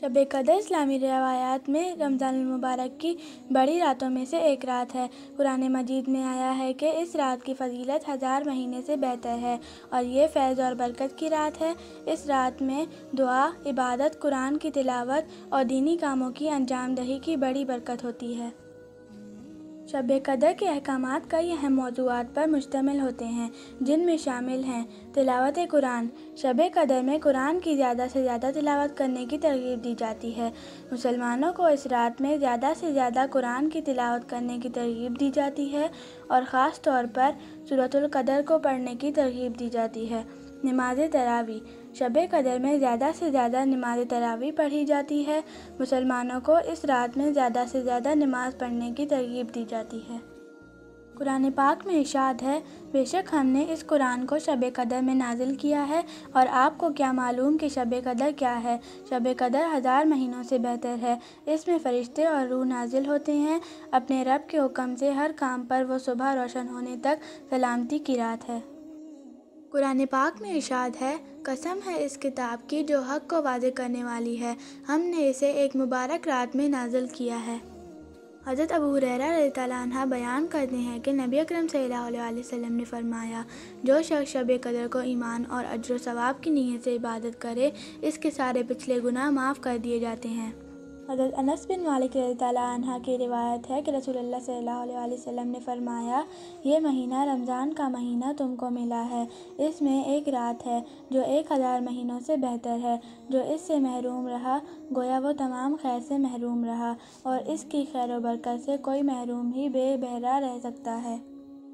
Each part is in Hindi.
शब कदर इस्लामी रवायात में रमज़ान मुबारक की बड़ी रातों में से एक रात है कुरान मजीद में आया है कि इस रात की फजीलत हज़ार महीने से बेहतर है और ये फैज़ और बरकत की रात है इस रात में दुआ इबादत कुरान की तिलावत और दीनी कामों की दही की बड़ी बरकत होती है शब कदर के अहकाम कई अहम मौजूद पर मुश्तमिल होते हैं जिनमें शामिल हैं तिलावत कुरान शब कदर में कुरान की ज़्यादा से ज़्यादा तिलावत करने की तरगीब दी जाती है मुसलमानों को इस रात में ज़्यादा से ज़्यादा कुरान की तिलावत करने की तरगीब दी जाती है और ख़ास तौर पर सूरतुल कदर को पढ़ने की तरगीब दी जाती है नमाज तरावी शब कदर में ज़्यादा से ज़्यादा नमाज तरावी पढ़ी जाती है मुसलमानों को इस रात में ज़्यादा से ज़्यादा नमाज पढ़ने की तरगीब दी जाती है कुरान पाक में इशाद है बेशक हमने इस कुरान को शब कदर में नाजिल किया है और आपको क्या मालूम कि शब कदर क्या है शब कदर हज़ार महीनों से बेहतर है इसमें फ़रिश्ते और रूह नाजिल होते हैं अपने रब के हुक्म से हर काम पर वो सुबह रोशन होने तक सलामती की रात है कुरान पाक में इशाद है कसम है इस किताब की जो हक को वादे करने वाली है हमने इसे एक मुबारक रात में नाजल किया है हज़रत अबू रहा बयान करते हैं कि नबी अकरम वसल्लम ने फरमाया जो शख्स शब कदर को ईमान और अजर सवाब की नीयत से इबादत करे इसके सारे पिछले गुनाह माफ़ कर दिए जाते हैं हज़रत अनस बिन मालिक तह की रिवायत है कि रसूल सल्लल्लाहु ने फरमाया ये महीना रमज़ान का महीना तुमको मिला है इसमें एक रात है जो एक हज़ार महीनों से बेहतर है जो इससे महरूम रहा गोया वो तमाम खैर से महरूम रहा और इसकी खैर वरकत से कोई महरूम ही बेबहरा रह सकता है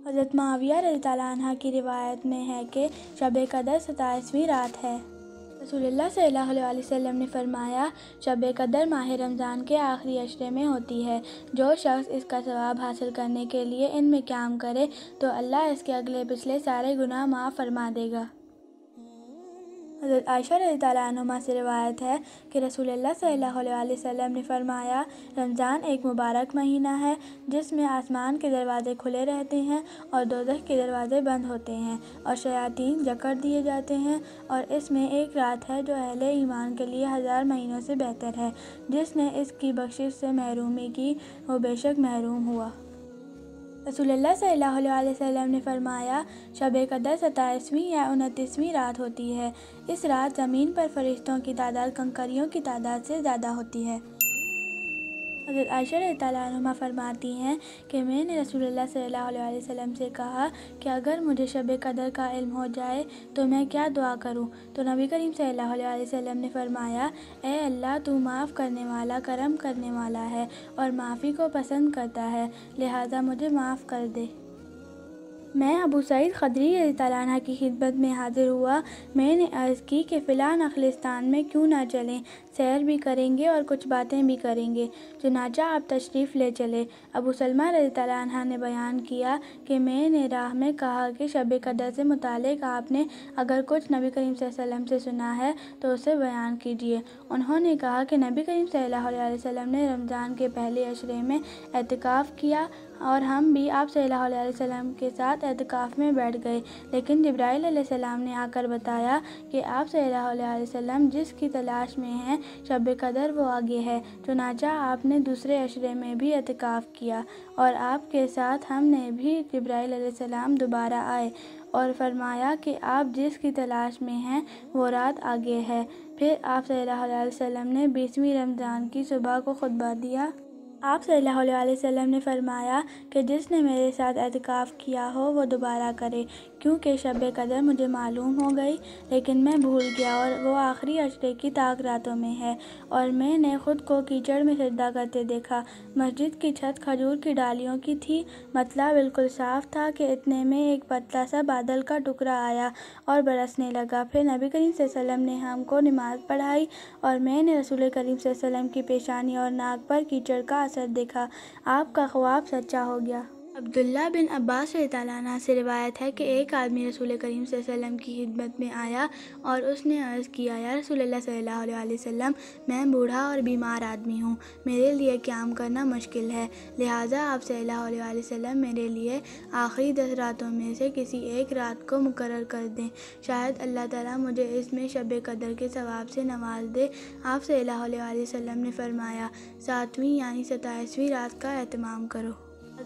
हज़रत माविया रजी तला की रिवायत में है कि शब कदर सताईसवीं रात है रसूल वसम ने फरमाया शब कदर माह रमज़ान के आखिरी अशरे में होती है जो शख्स इसका सवाब हासिल करने के लिए इनमें क्याम करे तो अल्लाह इसके अगले पिछले सारे गुनाह माफ़ फरमा देगा हज़रत आयशा रजी तैनुमा से रिवायत है कि रसूल सल्लल्लाहु अलैहि वसल्लम ने फरमाया रमज़ान एक मुबारक महीना है जिसमें आसमान के दरवाज़े खुले रहते हैं और दोजख के दरवाज़े बंद होते हैं और शयातीन जकड़ दिए जाते हैं और इसमें एक रात है जो अहल ईमान के लिए हज़ार महीनों से बेहतर है जिसने इसकी बख्शिश से महरूमी की वो बेशक महरूम हुआ रसोल्ला वसम ने फरमाया शब कदर सताईसवीं या उनतीसवीं रात होती है इस रात ज़मीन पर फरिश्तों की तादाद कंकरियों की तादाद से ज़्यादा होती है हज़रत आयशा तला फरमाती हैं कि मैंने रसूलुल्लाह सल्लल्लाहु अलैहि वसल्लम से कहा कि अगर मुझे शब कदर का इल्म हो जाए तो मैं क्या दुआ करूं तो नबी करीम सल्लल्लाहु अलैहि वसल्लम ने फरमाया ए अल्लाह तू माफ़ करने वाला करम करने वाला है और माफ़ी को पसंद करता है लिहाजा मुझे माफ़ कर दे मैं अबू सईद खदरी तलाना की खिदमत में हाज़िर हुआ मैंने अर्ज़ की कि फ़िलहाल अखिलस्तान में क्यों ना चलें सैर भी करेंगे और कुछ बातें भी करेंगे चुनाचा आप तशरीफ़ ले चले अबू सलमा रजी तला ने बयान किया कि मैंने राह में कहा कि शब कदर से मुतक आपने अगर कुछ नबी करीम वसल्लम से सुना है तो उसे बयान कीजिए उन्होंने कहा कि नबी करीम सल वम ने रमज़ान के पहले अशरे में एतकाफ़ किया और हम भी आप सल्लल्लाहु के साथ एहतिकाफ़ में बैठ गए लेकिन जब्राईल सलाम ने आकर बताया कि आप सल्लल्लाहु जिसकी तलाश में हैं शब कदर वो आगे है चुनाचा आपने दूसरे अशरे में भी एहतिकाफ़ किया और आपके साथ हमने भी जब्राईल सलाम दोबारा आए और फरमाया कि आप जिसकी तलाश में हैं वो रात आगे है फिर आप सल्लल्लाहु अलैहि वसल्लम ने बीसवीं रमज़ान की सुबह को खुतबा दिया आप सल्लल्लाहु अलैहि वसल्लम ने फ़रमाया कि जिसने मेरे साथ एतिकाफ़ किया हो वह दोबारा करे क्योंकि शब कदर मुझे मालूम हो गई लेकिन मैं भूल गया और वो आखिरी अशरे की ताक रातों में है और मैंने ख़ुद को कीचड़ में सजदा करते देखा मस्जिद की छत खजूर की डालियों की थी मतला बिल्कुल साफ था कि इतने में एक पतला सा बादल का टुकड़ा आया और बरसने लगा फिर नबी करीम सेम ने हमको नमाज़ पढ़ाई और मैंने रसूल करीम वसल्लम की पेशानी और नाक पर कीचड़ का असर देखा आपका ख्वाब सच्चा हो गया अब्दुल्ला बिन अब्बास रताना से रिवायत है कि एक आदमी रसूल करीम वसल्लम की खिदमत में आया और उसने अर्ज़ किया या रसूल सल्लल्लाहु मैं बूढ़ा और बीमार आदमी हूँ मेरे लिए क्याम करना मुश्किल है लिहाजा आप सल्लल्लाहु मेरे लिए आखिरी दस रातों में से किसी एक रात को मुकर कर दें शायद अल्लाह ताली मुझे इसमें शब कदर के सवाब से नवाज दे आप सल्लल्लाहु अलैहि ने फरमाया सातवीं यानी सताईसवीं रात का अहतमाम करो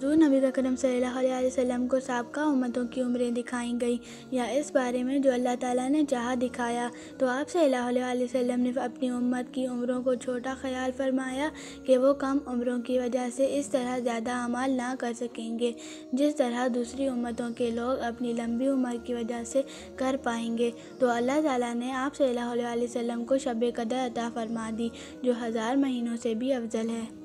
हजूर नबी अकरम वसल्लम को सबका उम्मतों की उम्रें दिखाई गई या इस बारे में जो अल्लाह ताला ने चाह दिखाया तो आप वसल्लम ने अपनी उम्मत की उम्रों को छोटा ख्याल फरमाया कि वो कम उम्रों की वजह से इस तरह ज़्यादा अमाल ना कर सकेंगे जिस तरह दूसरी उम्मतों के लोग अपनी लंबी उम्र की वजह से कर पाएंगे तो अल्लाह ताली ने आप सल्लल्लाहु को शब कदर अता फरमा दी जो हज़ार महीनों से भी अफजल है